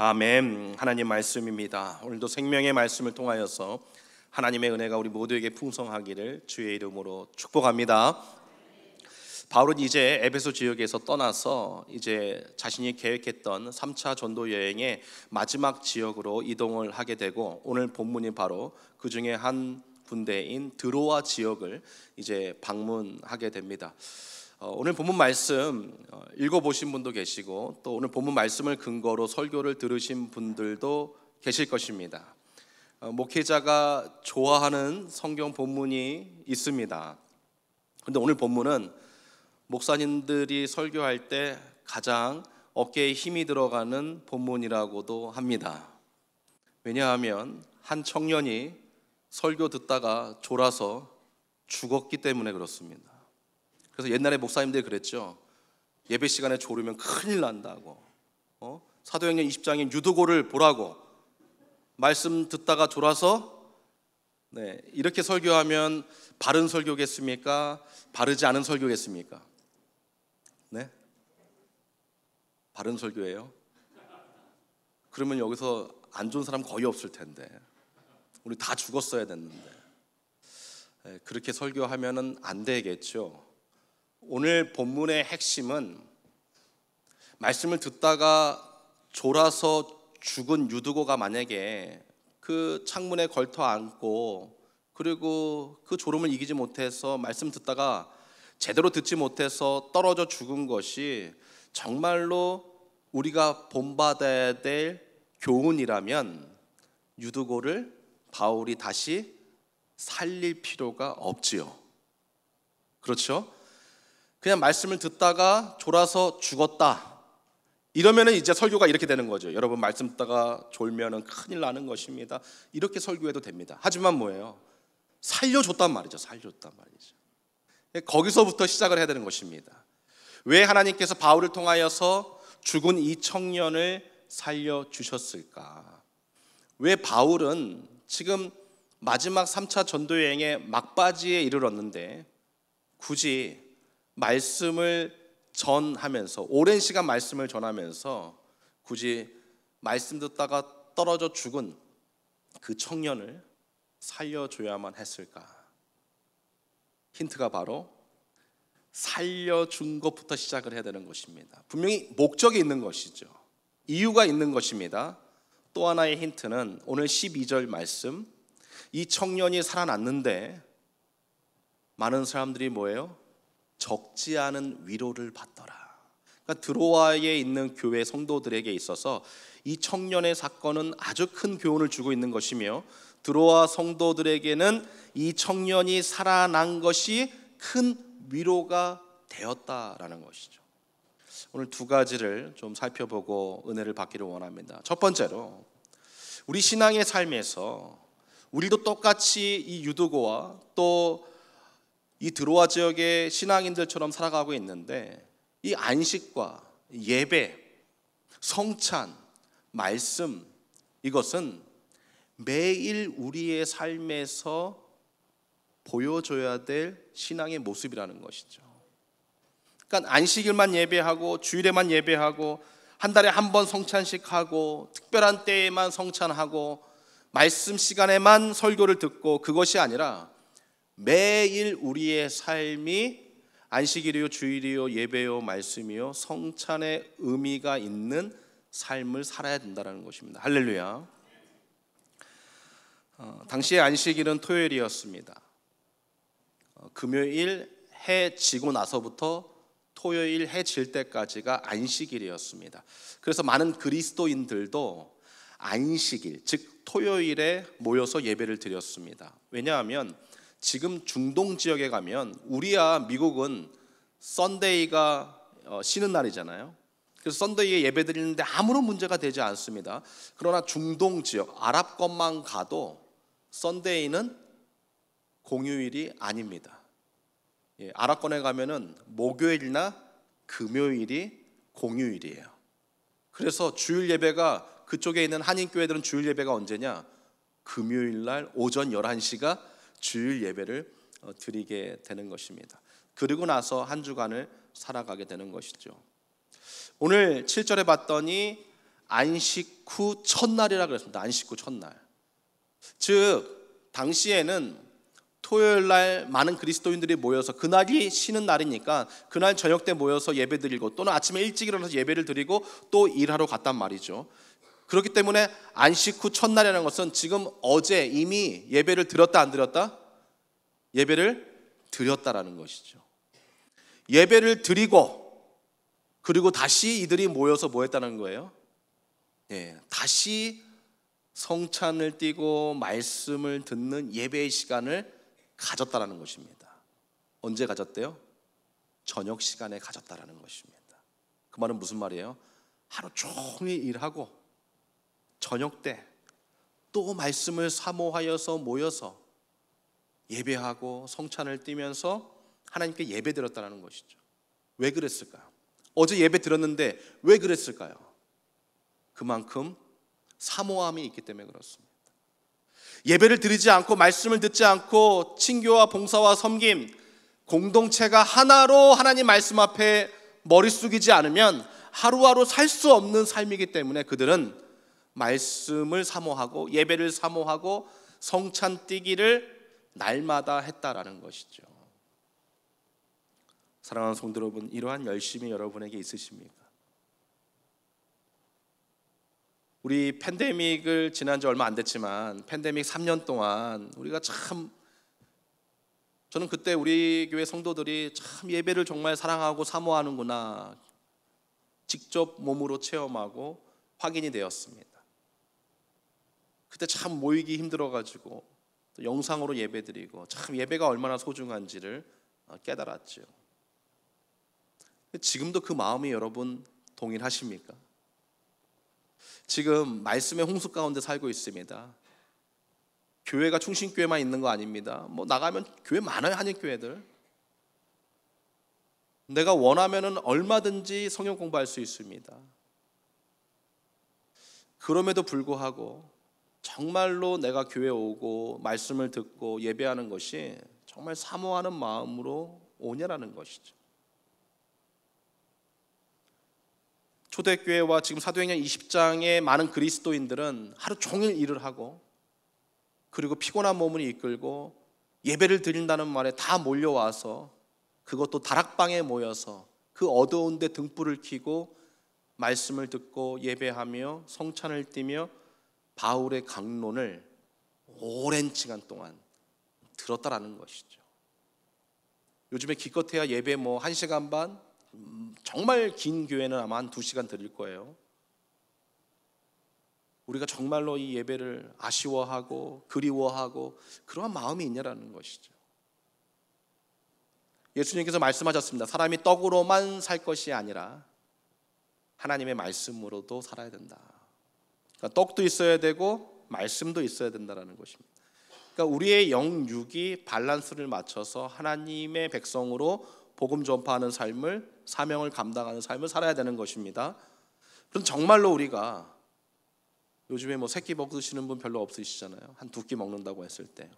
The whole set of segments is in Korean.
아멘. 하나님 말씀입니다. 오늘도 생명의 말씀을 통하여서 하나님의 은혜가 우리 모두에게 풍성하기를 주의 이름으로 축복합니다. 바울은 이제 에베소 지역에서 떠나서 이제 자신이 계획했던 3차 전도 여행의 마지막 지역으로 이동을 하게 되고 오늘 본문이 바로 그 중에 한 군대인 드로아 지역을 이제 방문하게 됩니다. 어, 오늘 본문 말씀 어, 읽어보신 분도 계시고 또 오늘 본문 말씀을 근거로 설교를 들으신 분들도 계실 것입니다. 어, 목회자가 좋아하는 성경 본문이 있습니다. 근데 오늘 본문은 목사님들이 설교할 때 가장 어깨에 힘이 들어가는 본문이라고도 합니다. 왜냐하면 한 청년이 설교 듣다가 졸아서 죽었기 때문에 그렇습니다. 그래서 옛날에 목사님들이 그랬죠. 예배 시간에 졸으면 큰일 난다고. 어? 사도행전 20장에 유도고를 보라고. 말씀 듣다가 졸아서 네, 이렇게 설교하면 바른 설교겠습니까? 바르지 않은 설교겠습니까? 네? 바른 설교예요. 그러면 여기서 안 좋은 사람 거의 없을 텐데. 우리 다 죽었어야 됐는데. 네, 그렇게 설교하면안 되겠죠. 오늘 본문의 핵심은 말씀을 듣다가 졸아서 죽은 유두고가 만약에 그 창문에 걸터 앉고 그리고 그 졸음을 이기지 못해서 말씀 듣다가 제대로 듣지 못해서 떨어져 죽은 것이 정말로 우리가 본받아야 될 교훈이라면 유두고를 바울이 다시 살릴 필요가 없지요. 그렇죠? 그냥 말씀을 듣다가 졸아서 죽었다. 이러면 이제 설교가 이렇게 되는 거죠. 여러분 말씀 듣다가 졸면 큰일 나는 것입니다. 이렇게 설교해도 됩니다. 하지만 뭐예요? 살려줬단 말이죠. 살려줬단 말이죠. 예, 거기서부터 시작을 해야 되는 것입니다. 왜 하나님께서 바울을 통하여서 죽은 이 청년을 살려주셨을까? 왜 바울은 지금 마지막 3차 전도여행의 막바지에 이르렀는데 굳이 말씀을 전하면서 오랜 시간 말씀을 전하면서 굳이 말씀 듣다가 떨어져 죽은 그 청년을 살려줘야만 했을까? 힌트가 바로 살려준 것부터 시작을 해야 되는 것입니다. 분명히 목적이 있는 것이죠. 이유가 있는 것입니다. 또 하나의 힌트는 오늘 12절 말씀 이 청년이 살아났는데 많은 사람들이 뭐예요? 적지 않은 위로를 받더라. 그러니까 드로아에 있는 교회 성도들에게 있어서 이 청년의 사건은 아주 큰 교훈을 주고 있는 것이며 드로아 성도들에게는 이 청년이 살아난 것이 큰 위로가 되었다라는 것이죠. 오늘 두 가지를 좀 살펴보고 은혜를 받기를 원합니다. 첫 번째로 우리 신앙의 삶에서 우리도 똑같이 이 유두고와 또이 드로아 지역의 신앙인들처럼 살아가고 있는데 이 안식과 예배, 성찬, 말씀 이것은 매일 우리의 삶에서 보여줘야 될 신앙의 모습이라는 것이죠. 그러니까 안식일만 예배하고 주일에만 예배하고 한 달에 한 번 성찬식하고 특별한 때에만 성찬하고 말씀 시간에만 설교를 듣고 그것이 아니라 매일 우리의 삶이 안식일이요 주일이요 예배요 말씀이요 성찬의 의미가 있는 삶을 살아야 된다라는 것입니다. 할렐루야. 어, 당시의 안식일은 토요일이었습니다. 어, 금요일 해 지고 나서부터 토요일 해질 때까지가 안식일이었습니다. 그래서 많은 그리스도인들도 안식일, 즉 토요일에 모여서 예배를 드렸습니다. 왜냐하면 지금 중동 지역에 가면 우리야 미국은 썬데이가 어, 쉬는 날이잖아요. 그래서 썬데이에 예배 드리는데 아무런 문제가 되지 않습니다. 그러나 중동 지역 아랍권만 가도 썬데이는 공휴일이 아닙니다. 예, 아랍권에 가면은 목요일이나 금요일이 공휴일이에요. 그래서 주일 예배가 그쪽에 있는 한인 교회들은 주일 예배가 언제냐? 금요일 날 오전 11시가 주일 예배를 어, 드리게 되는 것입니다. 그리고 나서 한 주간을 살아가게 되는 것이죠. 오늘 7절에 봤더니 안식 후 첫날이라 그랬습니다. 안식 후 첫날. 즉 당시에는 토요일 날 많은 그리스도인들이 모여서 그날이 쉬는 날이니까 그날 저녁 때 모여서 예배 드리고 또는 아침에 일찍 일어나서 예배를 드리고 또 일하러 갔단 말이죠. 그렇기 때문에 안식 후 첫날이라는 것은 지금 어제 이미 예배를 드렸다 안 드렸다? 예배를 드렸다라는 것이죠. 예배를 드리고 그리고 다시 이들이 모여서 뭐 했다는 거예요? 예, 다시 성찬을 띠고 말씀을 듣는 예배의 시간을 가졌다라는 것입니다. 언제 가졌대요? 저녁 시간에 가졌다라는 것입니다. 그 말은 무슨 말이에요? 하루 종일 일하고 저녁 때 또 말씀을 사모하여서 모여서 예배하고 성찬을 띠면서 하나님께 예배 드렸다는 것이죠. 왜 그랬을까요? 어제 예배 드렸는데 왜 그랬을까요? 그만큼 사모함이 있기 때문에 그렇습니다. 예배를 드리지 않고 말씀을 듣지 않고 친교와 봉사와 섬김 공동체가 하나로 하나님 말씀 앞에 머리 숙이지 않으면 하루하루 살 수 없는 삶이기 때문에 그들은 말씀을 사모하고 예배를 사모하고 성찬 뛰기를 날마다 했다라는 것이죠. 사랑하는 성도 여러분, 이러한 열심이 여러분에게 있으십니까? 우리 팬데믹을 지난 지 얼마 안 됐지만 팬데믹 3년 동안 우리가 참 저는 그때 우리 교회 성도들이 참 예배를 정말 사랑하고 사모하는구나 직접 몸으로 체험하고 확인이 되었습니다. 그때 참 모이기 힘들어가지고 영상으로 예배드리고 참 예배가 얼마나 소중한지를 어, 깨달았죠. 지금도 그 마음이 여러분 동일하십니까? 지금 말씀의 홍수 가운데 살고 있습니다. 교회가 충신교회만 있는 거 아닙니다. 뭐 나가면 교회 많아요 한인 교회들. 내가 원하면은 얼마든지 성경 공부할 수 있습니다. 그럼에도 불구하고 정말로 내가 교회 오고 말씀을 듣고 예배하는 것이 정말 사모하는 마음으로 오냐라는 것이죠. 초대교회와 지금 사도행전 20장의 많은 그리스도인들은 하루 종일 일을 하고 그리고 피곤한 몸을 이끌고 예배를 드린다는 말에 다 몰려와서 그것도 다락방에 모여서 그 어두운 데 등불을 켜고 말씀을 듣고 예배하며 성찬을 띠며 바울의 강론을 오랜 시간 동안 들었다라는 것이죠. 요즘에 기껏해야 예배 뭐 1시간 반 음, 정말 긴 교회는 아마 한 2시간 드릴 거예요. 우리가 정말로 이 예배를 아쉬워하고 그리워하고 그러한 마음이 있냐라는 것이죠. 예수님께서 말씀하셨습니다. 사람이 떡으로만 살 것이 아니라 하나님의 말씀으로도 살아야 된다. 그러니까 떡도 있어야 되고 말씀도 있어야 된다라는 것입니다. 그러니까 우리의 영육이 밸런스를 맞춰서 하나님의 백성으로 복음 전파하는 삶을 사명을 감당하는 삶을 살아야 되는 것입니다. 그럼 정말로 우리가 요즘에 뭐 새끼 먹으시는 분 별로 없으시잖아요. 한 두 끼 먹는다고 했을 때.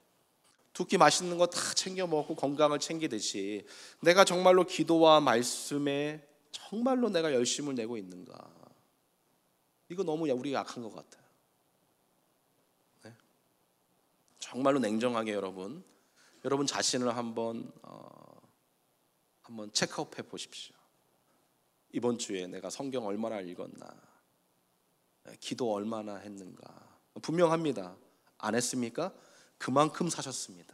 두 끼 맛있는 거 다 챙겨 먹고 건강을 챙기듯이 내가 정말로 기도와 말씀에 정말로 내가 열심을 내고 있는가? 이거 너무 우리가 약한 것 같아요. 네? 정말로 냉정하게 여러분, 여러분 자신을 한번 어, 한번 체크업해 보십시오. 이번 주에 내가 성경 얼마나 읽었나, 네, 기도 얼마나 했는가. 분명합니다. 안 했습니까? 그만큼 사셨습니다.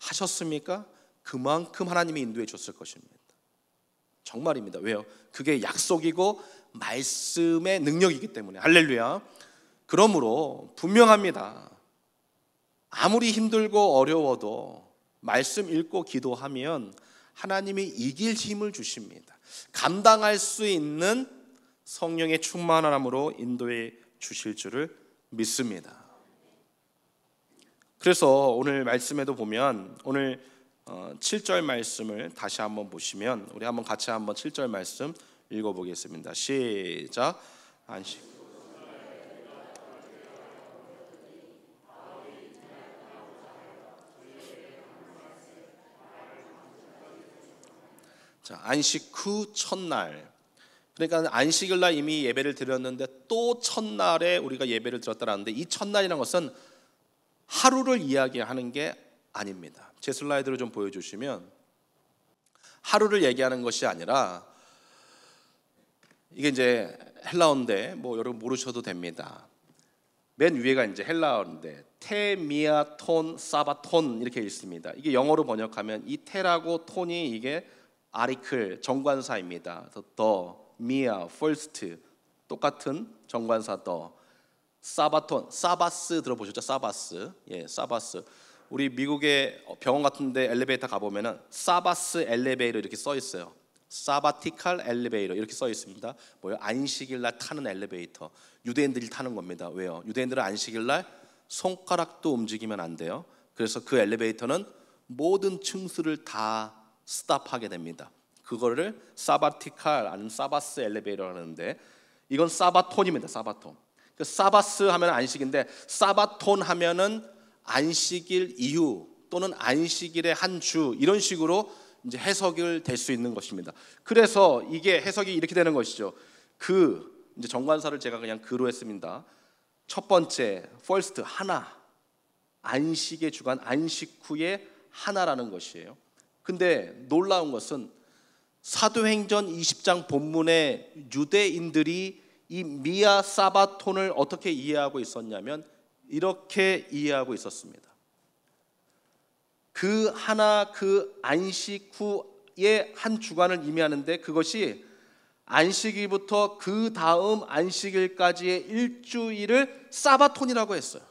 하셨습니까? 그만큼 하나님이 인도해 줬을 것입니다. 정말입니다. 왜요? 그게 약속이고 말씀의 능력이기 때문에 할렐루야. 그러므로 분명합니다. 아무리 힘들고 어려워도 말씀 읽고 기도하면 하나님이 이길 힘을 주십니다. 감당할 수 있는 성령의 충만함으로 인도해 주실 줄을 믿습니다. 그래서 오늘 말씀에도 보면 오늘 어, 7절 말씀을 다시 한번 보시면 우리 한번 같이 한번 7절 말씀 읽어보겠습니다. 시작 안식 자, 안식 후 첫날. 그러니까 안식일 날 이미 예배를 드렸는데 또 첫날에 우리가 예배를 드렸다라는데 이 첫날이라는 것은 하루를 이야기하는 게 아닙니다. 제 슬라이드로 좀 보여주시면 하루를 얘기하는 것이 아니라 이게 이제 헬라어인데 뭐 여러분 모르셔도 됩니다. 맨 위에가 이제 헬라어인데 테미아톤 사바톤 이렇게 있습니다. 이게 영어로 번역하면 이 테라고 톤이 이게 아리클 정관사입니다. 더 미아 퍼스트 똑같은 정관사 더 사바톤 사바스 들어보셨죠? 사바스 예 사바스 우리 미국의 병원 같은데 엘리베이터 가보면은 사바스 엘리베이터 이렇게 써 있어요. 사바티칼 엘리베이터 이렇게 써 있습니다. 뭐요? 안식일 날 타는 엘리베이터. 유대인들이 타는 겁니다. 왜요? 유대인들은 안식일 날 손가락도 움직이면 안 돼요. 그래서 그 엘리베이터는 모든 층수를 다 스탑하게 됩니다. 그거를 사바티칼 아니면 사바스 엘리베이터라는데 이건 사바톤입니다. 사바톤. 그 사바스 하면 안식인데 사바톤 하면은 안식일 이후 또는 안식일의 한 주 이런 식으로 이제 해석을 될 수 있는 것입니다. 그래서 이게 해석이 이렇게 되는 것이죠. 그 이제 정관사를 제가 그냥 그로 했습니다. 첫 번째, first 하나 안식의 주간 안식 후에 하나라는 것이에요. 근데 놀라운 것은 사도행전 20장 본문의 유대인들이 이 미아 사바톤을 어떻게 이해하고 있었냐면 이렇게 이해하고 있었습니다. 그 하나 그 안식 후의 한 주간을 의미하는데 그것이 안식일부터 그 다음 안식일까지의 일주일을 사바톤이라고 했어요.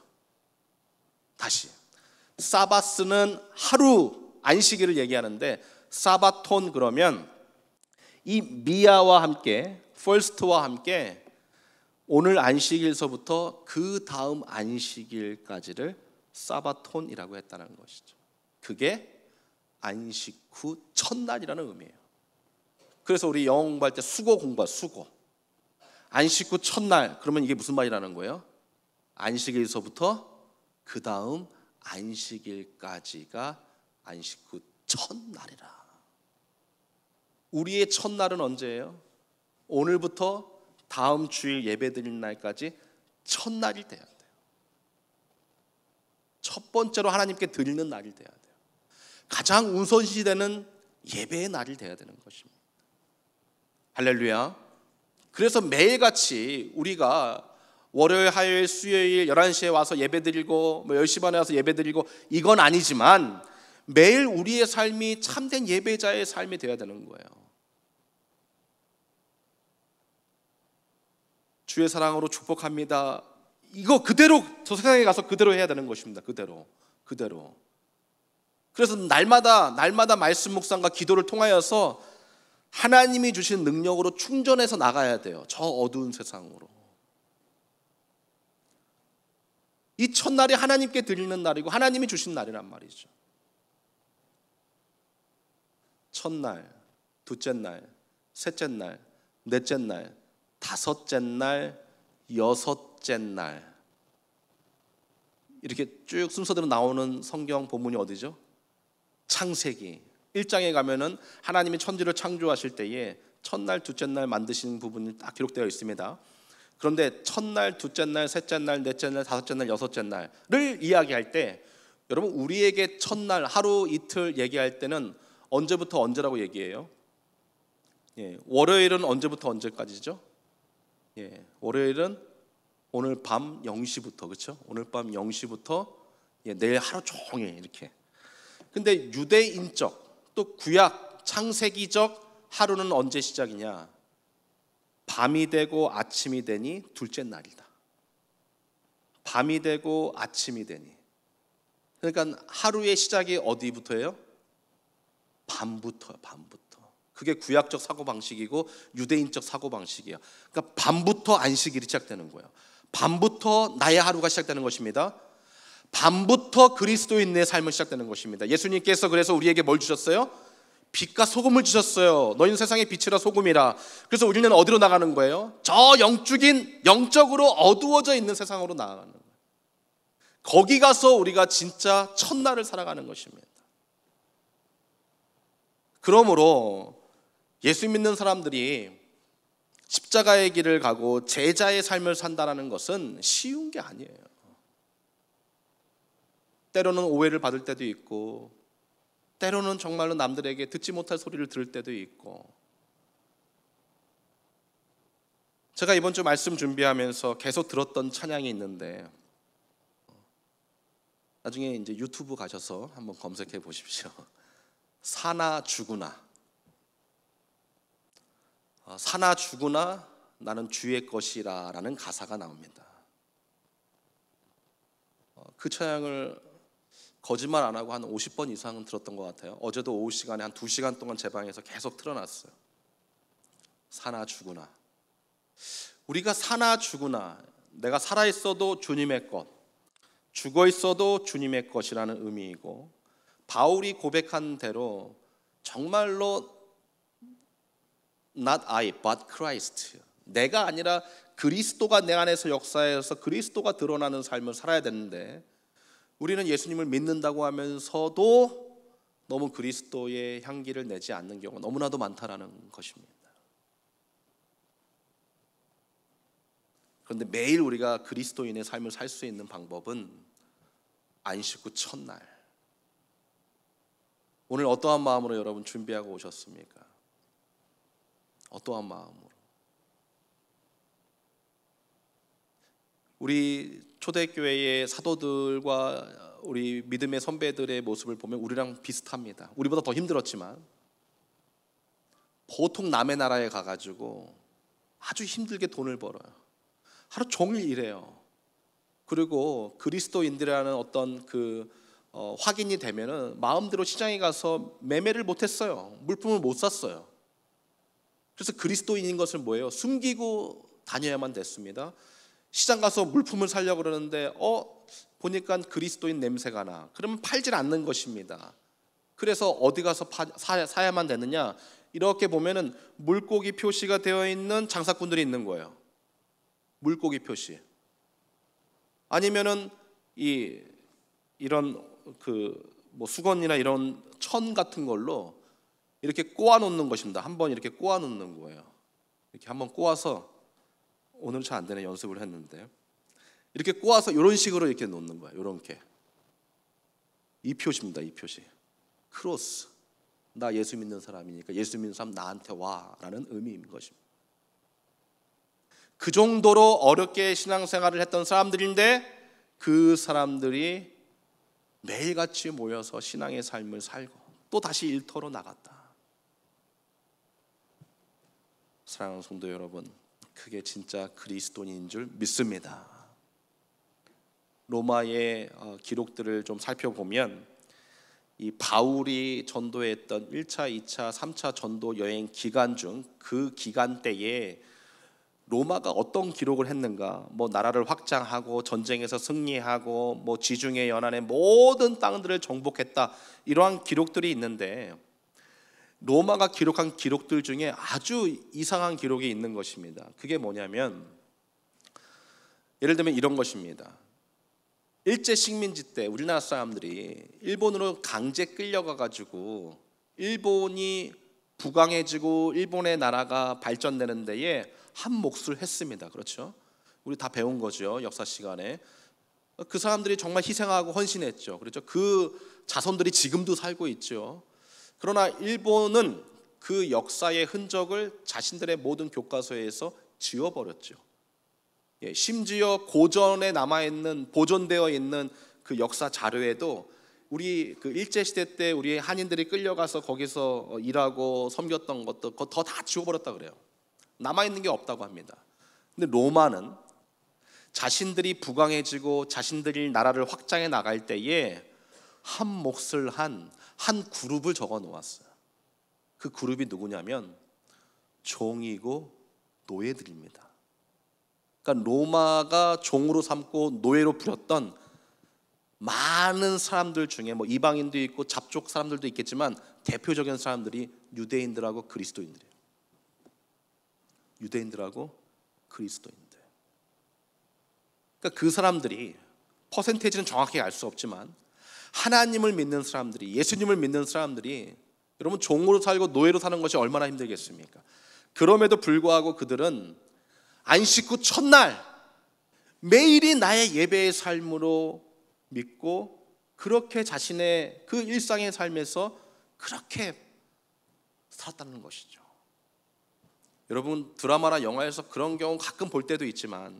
다시 사바스는 하루 안식일을 얘기하는데 사바톤 그러면 이 미아와 함께 퍼스트와 함께 오늘 안식일서부터 그 다음 안식일까지를 사바톤이라고 했다는 것이죠. 그게 안식 후 첫날이라는 의미예요. 그래서 우리 영어 공부할 때 수고 공부 수고. 안식 후 첫날 그러면 이게 무슨 말이라는 거예요? 안식일서부터 그 다음 안식일까지가 안식 후 첫날이라. 우리의 첫날은 언제예요? 오늘부터 다음 주일 예배 드릴 날까지 첫날이 돼야 돼요. 첫 번째로 하나님께 드리는 날이 돼야 돼요. 가장 우선시 되는 예배의 날이 돼야 되는 것입니다. 할렐루야. 그래서 매일같이 우리가 월요일, 화요일, 수요일 11시에 와서 예배 드리고 뭐 10시 반에 와서 예배 드리고 이건 아니지만 매일 우리의 삶이 참된 예배자의 삶이 되어야 되는 거예요. 주의 사랑으로 축복합니다. 이거 그대로 저 세상에 가서 그대로 해야 되는 것입니다. 그대로. 그대로. 그래서 날마다 날마다 말씀 묵상과 기도를 통하여서 하나님이 주신 능력으로 충전해서 나가야 돼요. 저 어두운 세상으로. 이 첫날이 하나님께 드리는 날이고 하나님이 주신 날이란 말이죠. 첫날, 둘째 날, 셋째 날, 넷째 날, 다섯째 날, 여섯째 날 이렇게 쭉 순서대로 나오는 성경 본문이 어디죠? 창세기 1장에 가면은 하나님이 천지를 창조하실 때에 첫날, 둘째 날 만드신 부분이 딱 기록되어 있습니다. 그런데 첫날, 둘째 날, 셋째 날, 넷째 날, 다섯째 날, 여섯째 날을 이야기할 때 여러분 우리에게 첫날 하루 이틀 얘기할 때는 언제부터 언제라고 얘기해요? 예, 월요일은 언제부터 언제까지죠? 예, 월요일은 오늘 밤 0시부터 그렇죠? 오늘 밤 0시부터 예, 내일 하루 종일 이렇게. 근데 유대인적 또 구약 창세기적 하루는 언제 시작이냐? 밤이 되고 아침이 되니 둘째 날이다. 밤이 되고 아침이 되니. 그러니까 하루의 시작이 어디부터예요? 밤부터 밤부터. 그게 구약적 사고방식이고 유대인적 사고방식이에요. 그러니까 밤부터 안식일이 시작되는 거예요. 밤부터 나의 하루가 시작되는 것입니다. 밤부터 그리스도인의 삶은 시작되는 것입니다. 예수님께서 그래서 우리에게 뭘 주셨어요? 빛과 소금을 주셨어요. 너희는 세상의 빛이라 소금이라. 그래서 우리는 어디로 나가는 거예요? 저 영적인 영적으로 어두워져 있는 세상으로 나아가는 거예요. 거기 가서 우리가 진짜 첫날을 살아가는 것입니다. 그러므로 예수 믿는 사람들이 십자가의 길을 가고 제자의 삶을 산다는 것은 쉬운 게 아니에요. 때로는 오해를 받을 때도 있고, 때로는 정말로 남들에게 듣지 못할 소리를 들을 때도 있고. 제가 이번 주 말씀 준비하면서 계속 들었던 찬양이 있는데, 나중에 이제 유튜브 가셔서 한번 검색해 보십시오. 사나 죽으나. 어, 사나 죽으나 나는 주의 것이라라는 가사가 나옵니다. 어, 그 찬양을 거짓말 안 하고 한 50번 이상은 들었던 것 같아요. 어제도 오후 시간에 한 2시간 동안 제 방에서 계속 틀어놨어요. 사나 죽으나. 우리가 사나 죽으나 내가 살아 있어도 주님의 것, 죽어 있어도 주님의 것이라는 의미이고 바울이 고백한 대로 정말로 not I but Christ. 내가 아니라 그리스도가 내 안에서 역사해서 그리스도가 드러나는 삶을 살아야 되는데 우리는 예수님을 믿는다고 하면서도 너무 그리스도의 향기를 내지 않는 경우가 너무나도 많다라는 것입니다. 그런데 매일 우리가 그리스도인의 삶을 살 수 있는 방법은 안식 구 첫날 오늘 어떠한 마음으로 여러분 준비하고 오셨습니까? 어떠한 마음으로 우리 초대교회의 사도들과 우리 믿음의 선배들의 모습을 보면 우리랑 비슷합니다. 우리보다 더 힘들었지만 보통 남의 나라에 가가지고 아주 힘들게 돈을 벌어요. 하루 종일 일해요. 그리고 그리스도인들이라는 어떤 그 어, 확인이 되면은 마음대로 시장에 가서 매매를 못했어요. 물품을 못 샀어요. 그래서 그리스도인인 것을 뭐예요? 숨기고 다녀야만 됐습니다. 시장 가서 물품을 살려 그러는데 어 보니까 그리스도인 냄새가 나. 그러면 팔질 않는 것입니다. 그래서 어디 가서 파, 사, 야만 되느냐? 이렇게 보면은 물고기 표시가 되어 있는 장사꾼들이 있는 거예요. 물고기 표시. 아니면은 이 이런 그 뭐 수건이나 이런 천 같은 걸로 이렇게 꼬아 놓는 것입니다. 한번 이렇게 꼬아 놓는 거예요. 이렇게 한번 꼬아서 오늘 잘 안 되네 연습을 했는데 이렇게 꼬아서 이런 식으로 이렇게 놓는 거예요. 이렇게 이 표시입니다. 이 표시 크로스 나 예수 믿는 사람이니까 예수 믿는 사람 나한테 와라는 의미인 것입니다. 그 정도로 어렵게 신앙생활을 했던 사람들인데 그 사람들이 매일같이 모여서 신앙의 삶을 살고 또 다시 일터로 나갔다. 사랑하는 성도 여러분, 그게 진짜 그리스도인인 줄 믿습니다. 로마의 어, 기록들을 좀 살펴보면 이 바울이 전도했던 1차, 2차, 3차 전도 여행 기간 중 그 기간대에 로마가 어떤 기록을 했는가? 뭐 나라를 확장하고 전쟁에서 승리하고 뭐 지중해 연안의 모든 땅들을 정복했다. 이러한 기록들이 있는데 로마가 기록한 기록들 중에 아주 이상한 기록이 있는 것입니다. 그게 뭐냐면 예를 들면 이런 것입니다. 일제 식민지 때 우리나라 사람들이 일본으로 강제 끌려가 가지고 일본이 부강해지고 일본의 나라가 발전되는 데에 한 몫을 했습니다. 그렇죠? 우리 다 배운 거죠. 역사 시간에. 그 사람들이 정말 희생하고 헌신했죠. 그렇죠? 그 자손들이 지금도 살고 있죠. 그러나 일본은 그 역사의 흔적을 자신들의 모든 교과서에서 지워버렸죠. 예, 심지어 고전에 남아 있는 보존되어 있는 그 역사 자료에도 우리 그 일제 시대 때 우리 한인들이 끌려가서 거기서 일하고 섬겼던 것도 더다 지워버렸다 그래요. 남아 있는 게 없다고 합니다. 근데 로마는 자신들이 부강해지고 자신들이 나라를 확장해 나갈 때에 한 몫을 한 한 그룹을 적어 놓았어요. 그 그룹이 누구냐면 종이고 노예들입니다. 그러니까 로마가 종으로 삼고 노예로 부렸던 많은 사람들 중에 뭐 이방인도 있고 잡족 사람들도 있겠지만 대표적인 사람들이 유대인들하고 그리스도인들이에요. 유대인들하고 그리스도인들. 그러니까 그 사람들이 퍼센테이지는 정확히 알 수 없지만 하나님을 믿는 사람들이 예수님을 믿는 사람들이 여러분 종으로 살고 노예로 사는 것이 얼마나 힘들겠습니까? 그럼에도 불구하고 그들은 안식 후 첫날 매일이 나의 예배의 삶으로 믿고 그렇게 자신의 그 일상의 삶에서 그렇게 살았다는 것이죠. 여러분 드라마나 영화에서 그런 경우 가끔 볼 때도 있지만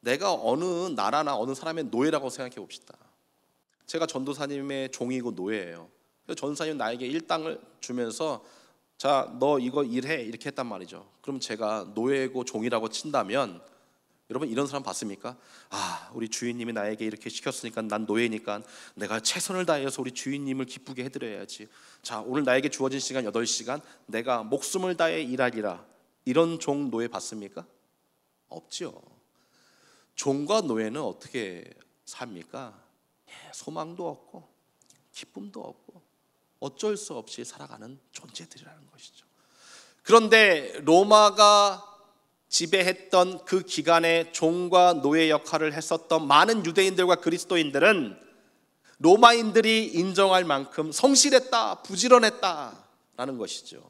내가 어느 나라나 어느 사람의 노예라고 생각해 봅시다. 제가 전도사님의 종이고 노예예요. 전사님 나에게 일당을 주면서 자, 너 이거 일해 이렇게 했단 말이죠. 그럼 제가 노예고 종이라고 친다면 여러분 이런 사람 봤습니까? 아, 우리 주인님이 나에게 이렇게 시켰으니까 난 노예니까 내가 최선을 다해서 우리 주인님을 기쁘게 해드려야지. 자, 오늘 나에게 주어진 시간 8시간 내가 목숨을 다해 일하리라. 이런 종 노예 봤습니까? 없지요. 종과 노예는 어떻게 삽니까? 소망도 없고 기쁨도 없고 어쩔 수 없이 살아가는 존재들이라는 것이죠. 그런데 로마가 지배했던 그 기간에 종과 노예 역할을 했었던 많은 유대인들과 그리스도인들은 로마인들이 인정할 만큼 성실했다, 부지런했다라는 것이죠.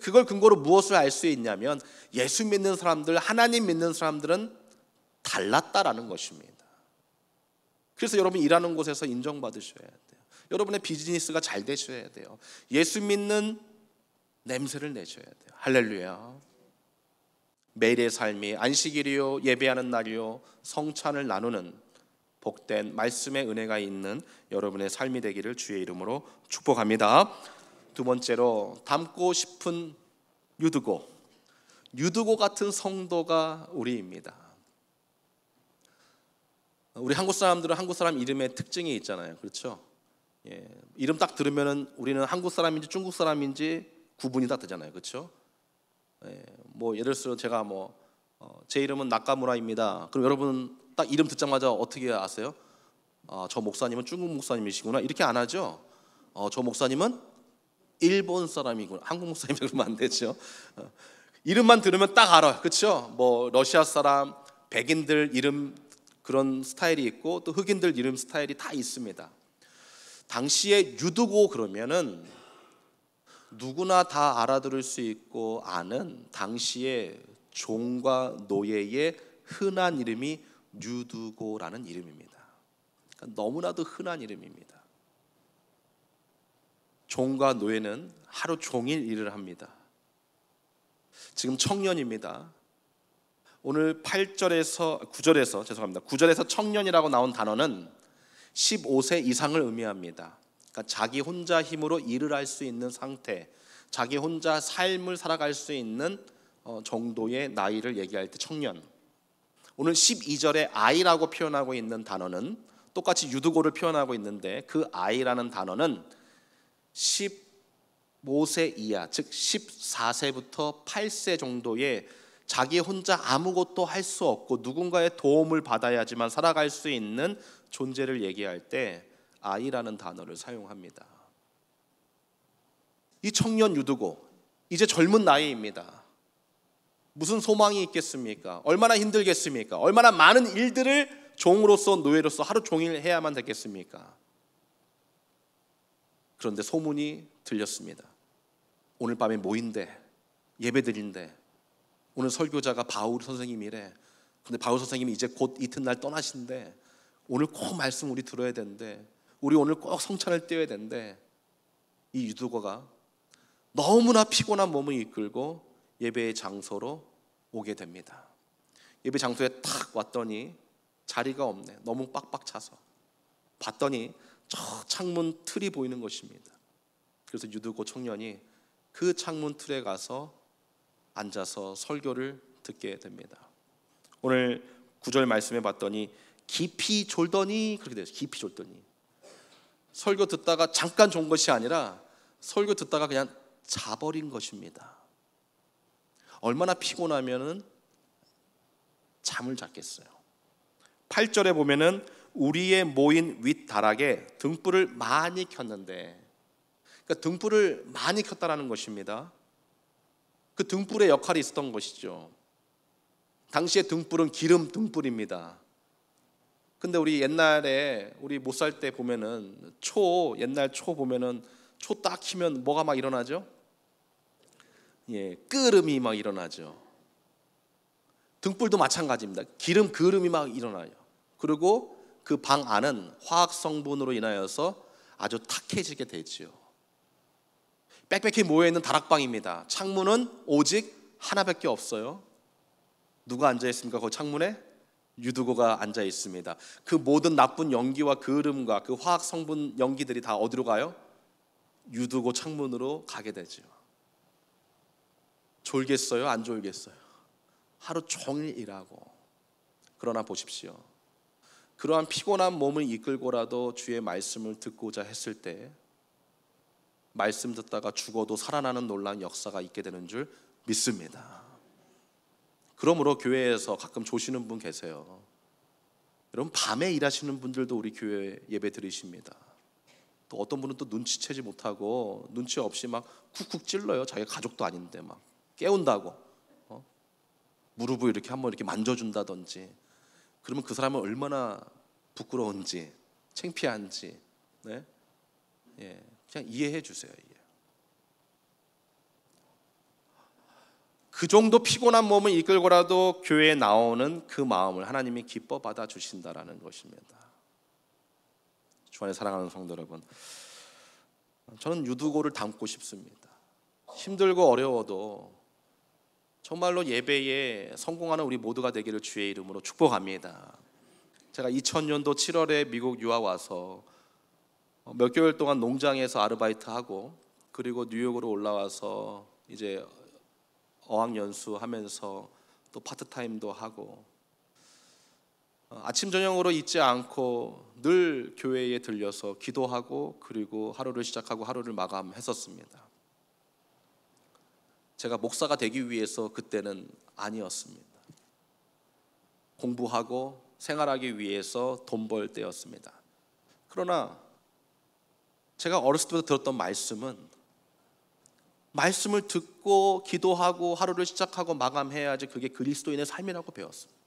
그걸 근거로 무엇을 알 수 있냐면 예수 믿는 사람들, 하나님 믿는 사람들은 달랐다라는 것입니다. 그래서 여러분 일하는 곳에서 인정받으셔야 돼요. 여러분의 비즈니스가 잘 되셔야 돼요. 예수 믿는 냄새를 내셔야 돼요. 할렐루야. 매일의 삶이 안식일이요 예배하는 날이요 성찬을 나누는 복된 말씀의 은혜가 있는 여러분의 삶이 되기를 주의 이름으로 축복합니다. 두 번째로 닮고 싶은 유드고 유드고 같은 성도가 우리입니다. 우리 한국 사람들은 한국 사람 이름의 특징이 있잖아요. 그렇죠? 예, 이름 딱 들으면은 우리는 한국 사람인지 중국 사람인지 구분이 딱 되잖아요. 그렇죠? 예, 뭐 예를 들어 제가 뭐제 어, 이름은 나카무라입니다. 그럼 여러분 딱 이름 듣자마자 어떻게 아세요? 아, 저 목사님은 중국 목사님이시구나. 이렇게 안 하죠. 어, 저 목사님은 일본 사람이구나. 한국 목사님 그러면 안 되죠. 어, 이름만 들으면 딱 알아요. 그렇죠? 뭐 러시아 사람, 백인들 이름 그런 스타일이 있고 또 흑인들 이름 스타일이 다 있습니다. 당시에 유두고 그러면은 누구나 다 알아들을 수 있고 아는 당시의 종과 노예의 흔한 이름이 유두고라는 이름입니다. 그러니까 너무나도 흔한 이름입니다. 종과 노예는 하루 종일 일을 합니다. 지금 청년입니다. 오늘 8절에서 9절에서 죄송합니다. 9절에서 청년이라고 나온 단어는 15세 이상을 의미합니다. 그러니까 자기 혼자 힘으로 일을 할 수 있는 상태, 자기 혼자 삶을 살아갈 수 있는 어, 정도의 나이를 얘기할 때 청년. 오늘 12절에 아이라고 표현하고 있는 단어는 똑같이 유두고를 표현하고 있는데 그 아이라는 단어는 15세 이하, 즉 14세부터 8세 정도의 자기 혼자 아무것도 할 수 없고 누군가의 도움을 받아야지만 살아갈 수 있는 존재를 얘기할 때 아이라는 단어를 사용합니다. 이 청년 유두고 이제 젊은 나이입니다. 무슨 소망이 있겠습니까? 얼마나 힘들겠습니까? 얼마나 많은 일들을 종으로서 노예로서 하루 종일 해야만 되겠습니까? 그런데 소문이 들렸습니다. 오늘 밤에 모인대 예배드린대 오늘 설교자가 바울 선생님이래. 근데 바울 선생님이 이제 곧 이튿날 떠나신데 오늘 꼭 말씀 우리 들어야 된대. 우리 오늘 꼭 성찬을 떼어야 된대. 이 유두거가 너무나 피곤한 몸을 이끌고 예배의 장소로 오게 됩니다. 예배 장소에 탁 왔더니 자리가 없네. 너무 빡빡 차서. 봤더니 저 창문 틀이 보이는 것입니다. 그래서 유두고 청년이 그 창문 틀에 가서 앉아서 설교를 듣게 됩니다. 오늘 구절 말씀해 봤더니 깊이 졸더니 그렇게 돼요. 깊이 졸더니 설교 듣다가 잠깐 존 것이 아니라 설교 듣다가 그냥 자버린 것입니다. 얼마나 피곤하면은 잠을 잤겠어요. 8절에 보면은 우리의 모인 윗다락에 등불을 많이 켰는데 그러니까 등불을 많이 켰다라는 것입니다. 그 등불의 역할이 있었던 것이죠. 당시의 등불은 기름 등불입니다. 근데 우리 옛날에 우리 못 살 때 보면은 초 옛날 초 보면은 초딱 키면 뭐가 막 일어나죠? 예, 끄름이 막 일어나죠. 등불도 마찬가지입니다. 기름 그름이 막 일어나요. 그리고 그 방 안은 화학 성분으로 인하여서 아주 탁해지게 되지요. 빽빽히 모여있는 다락방입니다. 창문은 오직 하나밖에 없어요. 누가 앉아있습니까? 그 창문에? 유두고가 앉아 있습니다. 그 모든 나쁜 연기와 그름과 그 화학 성분 연기들이 다 어디로 가요? 유두고 창문으로 가게 되죠. 졸겠어요? 안 졸겠어요? 하루 종일 일하고. 그러나 보십시오. 그러한 피곤한 몸을 이끌고라도 주의 말씀을 듣고자 했을 때 말씀 듣다가 죽어도 살아나는 놀라운 역사가 있게 되는 줄 믿습니다. 그러므로 교회에서 가끔 조시는 분 계세요. 여러분 밤에 일하시는 분들도 우리 교회 예배 드리십니다. 또 어떤 분은 또 눈치채지 못하고 눈치 없이 막 쿡쿡 찔러요. 자기 가족도 아닌데 막 깨운다고 어? 무릎을 이렇게 한번 이렇게 만져준다든지 그러면 그 사람은 얼마나 부끄러운지 창피한지 네? 예. 그냥 이해해 주세요. 그 정도 피곤한 몸을 이끌고라도 교회에 나오는 그 마음을 하나님이 기뻐 받아 주신다라는 것입니다. 주안에 사랑하는 성도 여러분, 저는 유두고를 담고 싶습니다. 힘들고 어려워도 정말로 예배에 성공하는 우리 모두가 되기를 주의 이름으로 축복합니다. 제가 2000년도 7월에 미국 유학 와서 어, 몇 개월 동안 농장에서 아르바이트하고 그리고 뉴욕으로 올라와서 이제 어학연수 하면서 또 파트타임도 하고 어, 아침 저녁으로 잊지 않고 늘 교회에 들려서 기도하고 그리고 하루를 시작하고 하루를 마감했었습니다. 제가 목사가 되기 위해서 그때는 아니었습니다. 공부하고 생활하기 위해서 돈 벌 때였습니다. 그러나 제가 어렸을 때부터 들었던 말씀은 말씀을 듣고 기도하고 하루를 시작하고 마감해야지 그게 그리스도인의 삶이라고 배웠습니다.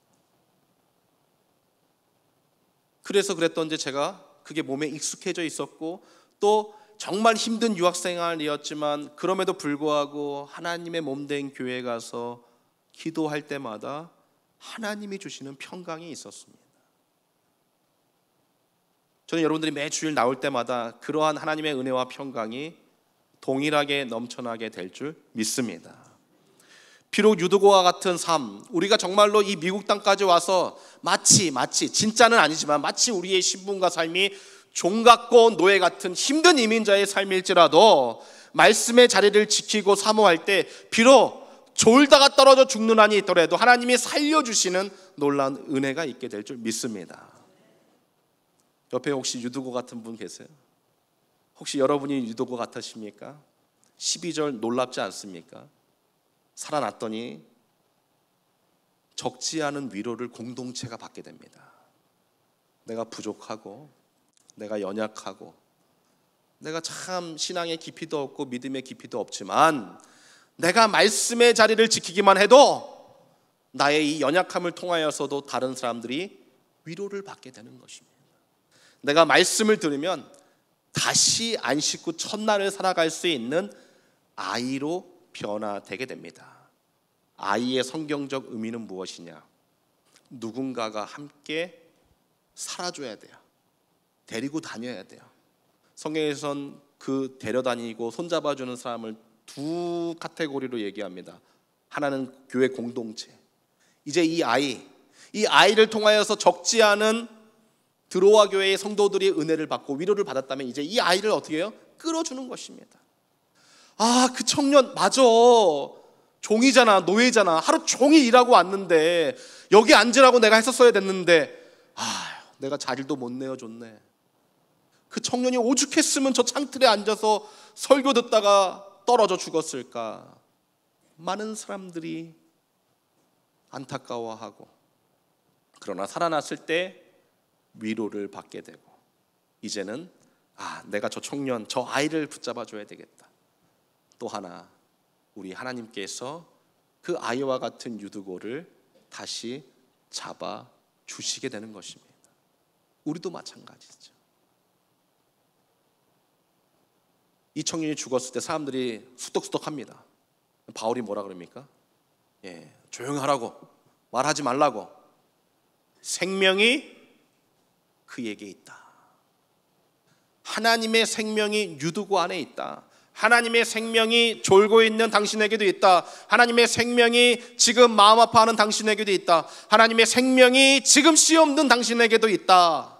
그래서 그랬던지 제가 그게 몸에 익숙해져 있었고 또 정말 힘든 유학생활이었지만 그럼에도 불구하고 하나님의 몸 된 교회 가서 기도할 때마다 하나님이 주시는 평강이 있었습니다. 저는 여러분들이 매 주일 나올 때마다 그러한 하나님의 은혜와 평강이 동일하게 넘쳐나게 될 줄 믿습니다. 비록 유두고와 같은 삶, 우리가 정말로 이 미국 땅까지 와서 마치 마치 진짜는 아니지만 마치 우리의 신분과 삶이 종 같고 노예 같은 힘든 이민자의 삶일지라도 말씀의 자리를 지키고 사모할 때 비록 졸다가 떨어져 죽는 한이 있더라도 하나님이 살려주시는 놀라운 은혜가 있게 될 줄 믿습니다. 옆에 혹시 유두고 같은 분 계세요? 혹시 여러분이 유두고 같으십니까? 12절 놀랍지 않습니까? 살아났더니 적지 않은 위로를 공동체가 받게 됩니다. 내가 부족하고 내가 연약하고 내가 참 신앙의 깊이도 없고 믿음의 깊이도 없지만 내가 말씀의 자리를 지키기만 해도 나의 이 연약함을 통하여서도 다른 사람들이 위로를 받게 되는 것입니다. 내가 말씀을 들으면 다시 안 씻고 첫날을 살아갈 수 있는 아이로 변화되게 됩니다. 아이의 성경적 의미는 무엇이냐? 누군가가 함께 살아줘야 돼요. 데리고 다녀야 돼요. 성경에선 그 데려다니고 손잡아주는 사람을 두 카테고리로 얘기합니다. 하나는 교회 공동체. 이제 이 아이, 이 아이를 통하여서 적지 않은 드로아 교회의 성도들이 은혜를 받고 위로를 받았다면 이제 이 아이를 어떻게 해요? 끌어주는 것입니다. 아, 그 청년, 맞아. 종이잖아, 노예잖아. 하루 종일 일하고 왔는데, 여기 앉으라고 내가 했었어야 됐는데, 아, 내가 자리도 못 내어줬네. 그 청년이 오죽했으면 저 창틀에 앉아서 설교 듣다가 떨어져 죽었을까. 많은 사람들이 안타까워하고, 그러나 살아났을 때 위로를 받게 되고 이제는 아 내가 저 청년 저 아이를 붙잡아 줘야 되겠다. 또 하나 우리 하나님께서 그 아이와 같은 유두고를 다시 잡아 주시게 되는 것입니다. 우리도 마찬가지죠. 이 청년이 죽었을 때 사람들이 수덕수덕합니다. 바울이 뭐라 그럽니까? 예, 조용하라고 말하지 말라고 생명이 그에게 있다. 하나님의 생명이 유두구 안에 있다. 하나님의 생명이 졸고 있는 당신에게도 있다. 하나님의 생명이 지금 마음 아파하는 당신에게도 있다. 하나님의 생명이 지금 씨 없는 당신에게도 있다.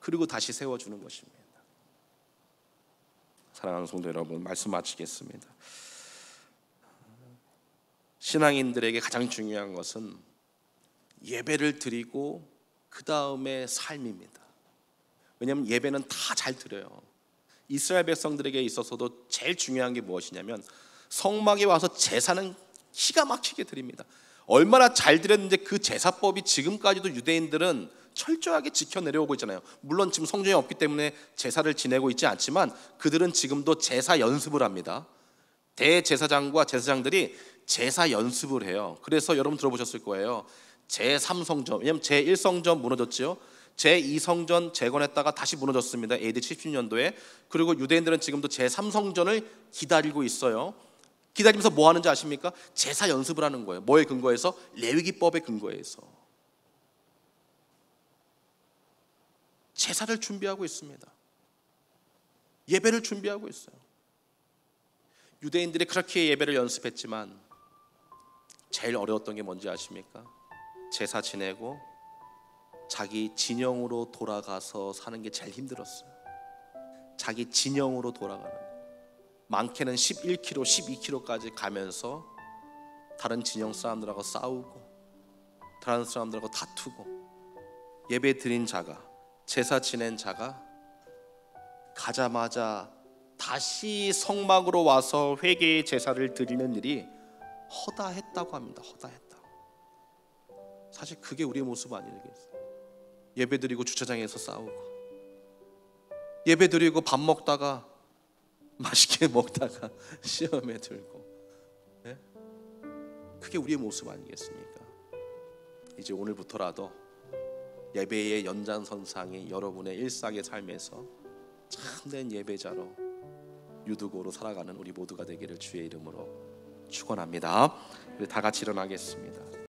그리고 다시 세워주는 것입니다. 사랑하는 성도 여러분, 말씀 마치겠습니다. 신앙인들에게 가장 중요한 것은 예배를 드리고 그 다음에 삶입니다. 왜냐하면 예배는 다 잘 드려요. 이스라엘 백성들에게 있어서도 제일 중요한 게 무엇이냐면 성막에 와서 제사는 기가 막히게 드립니다. 얼마나 잘 드렸는지 그 제사법이 지금까지도 유대인들은 철저하게 지켜 내려오고 있잖아요. 물론 지금 성전이 없기 때문에 제사를 지내고 있지 않지만 그들은 지금도 제사 연습을 합니다. 대제사장과 제사장들이 제사 연습을 해요. 그래서 여러분 들어보셨을 거예요. 제3성전 왜냐면 제1성전 무너졌지요 제2성전 재건했다가 다시 무너졌습니다 AD 70년도에 그리고 유대인들은 지금도 제3성전을 기다리고 있어요 기다리면서 뭐 하는지 아십니까? 제사 연습을 하는 거예요 뭐에 근거해서? 레위기법에 근거해서 제사를 준비하고 있습니다 예배를 준비하고 있어요 유대인들이 그렇게 예배를 연습했지만 제일 어려웠던 게 뭔지 아십니까? 제사 지내고 자기 진영으로 돌아가서 사는 게 제일 힘들었어요. 자기 진영으로 돌아가는 많게는 11km, 12km까지 가면서 다른 진영 사람들하고 싸우고 다른 사람들하고 다투고 예배 드린 자가 제사 지낸 자가 가자마자 다시 성막으로 와서 회개의 제사를 드리는 일이 허다했다고 합니다. 허다했다. 사실 그게 우리의 모습 아니겠어요? 예배 드리고 주차장에서 싸우고 예배 드리고 밥 먹다가 맛있게 먹다가 시험에 들고 네? 그게 우리의 모습 아니겠습니까? 이제 오늘부터라도 예배의 연장선상이 여러분의 일상의 삶에서 참된 예배자로 유두고로 살아가는 우리 모두가 되기를 주의 이름으로 축원합니다. 우리 다 같이 일어나겠습니다.